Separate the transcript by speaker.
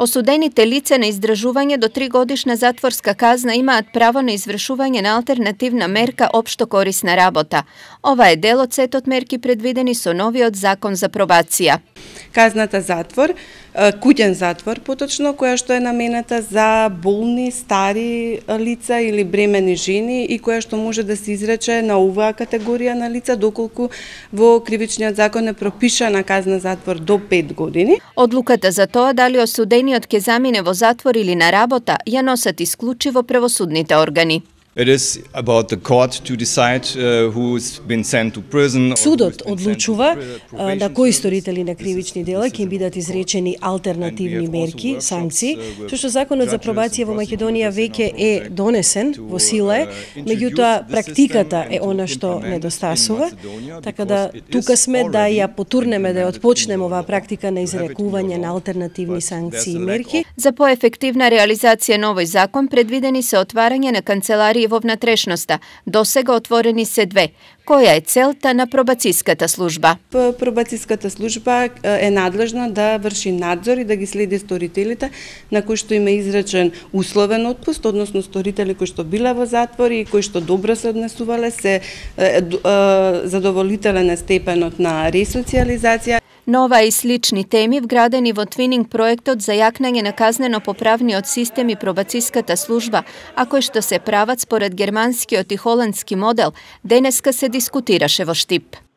Speaker 1: Осудените лица на издржување до три годишна затворска казна имаат право на извршување на алтернативна мерка општо корисна работа. Ова е дел од сетот мерки предвидени со новиот закон за пробација. Казната затвор, куќен затвор поточно, која што е намената за болни, стари
Speaker 2: лица или бремени жени и која што може да се изрече на оваа категорија на лица доколку во кривичниот закон е пропишана казна затвор до 5 години.
Speaker 1: Одлуката за тоа дали осудени осудениот ќе замине во затвор или на работа, ја носат исклучиво превосудните органи.
Speaker 3: Судот одлучува на кои сторители на кривични дела ќе бидат изречени алтернативни uh, мерки, uh, санкции, што што законот за пробација во Македонија веќе е донесен во сила uh, меѓутоа практиката е она што недостасува, така да тука сме да ја потурнеме да ја отпочнеме оваа практика на изрекување на
Speaker 1: алтернативни санкции и мерки. За поефективна реализација на овој закон предвидени се отварање на канцеларија во внатрешноста. До сега отворени се две. Која е целта на пробацијската служба? Пробацијската служба е надлежна да врши надзор
Speaker 2: и да ги следи сторителите на кои што им е изречен условен отпуст, односно сторители кои што била во затвори и кои што добро се однесувале, се задоволителен
Speaker 1: е степенот на ресоциализација. Нова ова и слични теми вградени во Твининг проектот за јакнање на казнено-поправниот систем и пробацијската служба, а кој што се прават според германскиот и холандски модел, денеска се дискутираше во Штип.